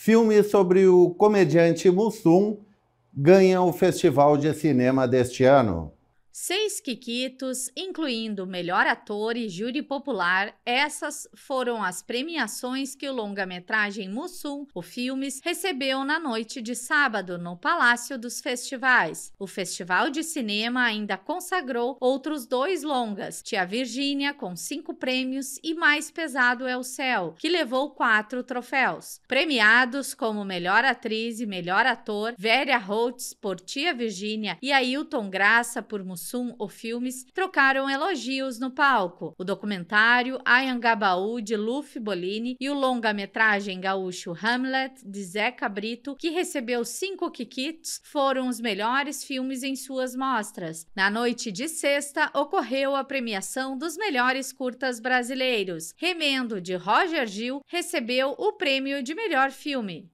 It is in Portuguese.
filme sobre o comediante Mussum ganha o Festival de Cinema deste ano. Seis Quiquitos, incluindo melhor ator e júri popular, essas foram as premiações que o longa-metragem Mussum, o Filmes, recebeu na noite de sábado no Palácio dos Festivais. O Festival de Cinema ainda consagrou outros dois longas, Tia Virgínia, com cinco prêmios, e Mais Pesado é o Céu, que levou quatro troféus. Premiados como melhor atriz e melhor ator, Vera Holtz por Tia Virgínia e Ailton Graça por Mussum, Sun ou Filmes trocaram elogios no palco. O documentário Ayangabaú, de Luffy Bolini, e o longa-metragem gaúcho Hamlet, de Zeca Brito, que recebeu cinco Kikits, foram os melhores filmes em suas mostras. Na noite de sexta, ocorreu a premiação dos melhores curtas brasileiros. Remendo, de Roger Gil, recebeu o prêmio de melhor filme.